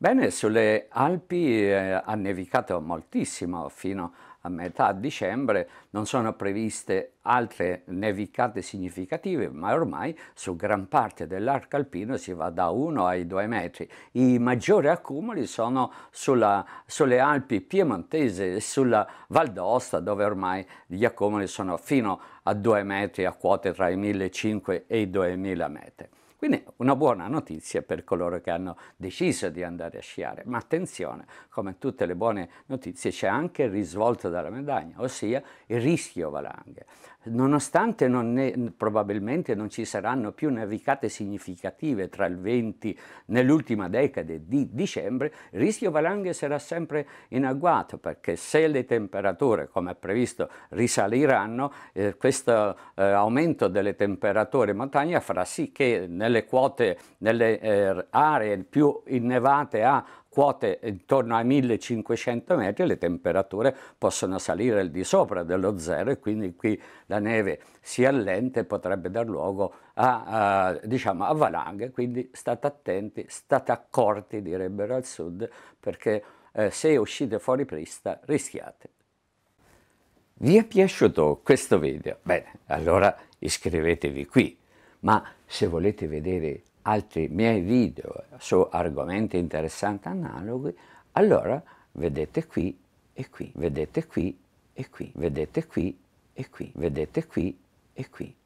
Bene, sulle Alpi eh, ha nevicato moltissimo fino a metà dicembre, non sono previste altre nevicate significative, ma ormai su gran parte dell'arco alpino si va da 1 ai 2 metri. I maggiori accumuli sono sulla, sulle Alpi piemontese e sulla Val d'Aosta, dove ormai gli accumuli sono fino a 2 metri a quote tra i 1500 e i 2000 metri. Quindi una buona notizia per coloro che hanno deciso di andare a sciare, ma attenzione, come tutte le buone notizie c'è anche il risvolto della medaglia, ossia il rischio valanghe. Nonostante non ne, probabilmente non ci saranno più nevicate significative tra il 20 nell'ultima decade di dicembre, il rischio valanghe sarà sempre in agguato perché se le temperature, come è previsto, risaliranno, eh, questo eh, aumento delle temperature in montagna farà sì che nel nelle quote, nelle eh, aree più innevate a quote intorno ai 1500 metri le temperature possono salire al di sopra dello zero e quindi qui la neve si allenta e potrebbe dar luogo a, a, diciamo, a valanghe, quindi state attenti, state accorti direbbero al sud perché eh, se uscite fuori pista rischiate. Vi è piaciuto questo video? Bene, allora iscrivetevi qui ma se volete vedere altri miei video su argomenti interessanti analoghi, allora vedete qui e qui, vedete qui e qui, vedete qui e qui, vedete qui e qui.